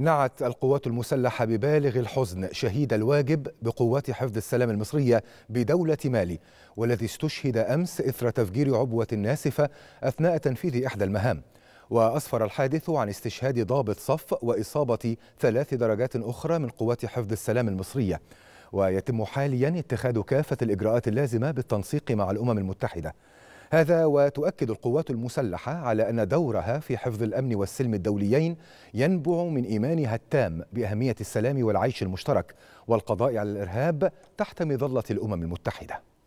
نعت القوات المسلحة ببالغ الحزن شهيد الواجب بقوات حفظ السلام المصرية بدولة مالي والذي استشهد أمس إثر تفجير عبوة ناسفة أثناء تنفيذ إحدى المهام وأسفر الحادث عن استشهاد ضابط صف وإصابة ثلاث درجات أخرى من قوات حفظ السلام المصرية ويتم حاليا اتخاذ كافة الإجراءات اللازمة بالتنسيق مع الأمم المتحدة هذا وتؤكد القوات المسلحة على أن دورها في حفظ الأمن والسلم الدوليين ينبع من إيمانها التام بأهمية السلام والعيش المشترك والقضاء على الإرهاب تحت مظلة الأمم المتحدة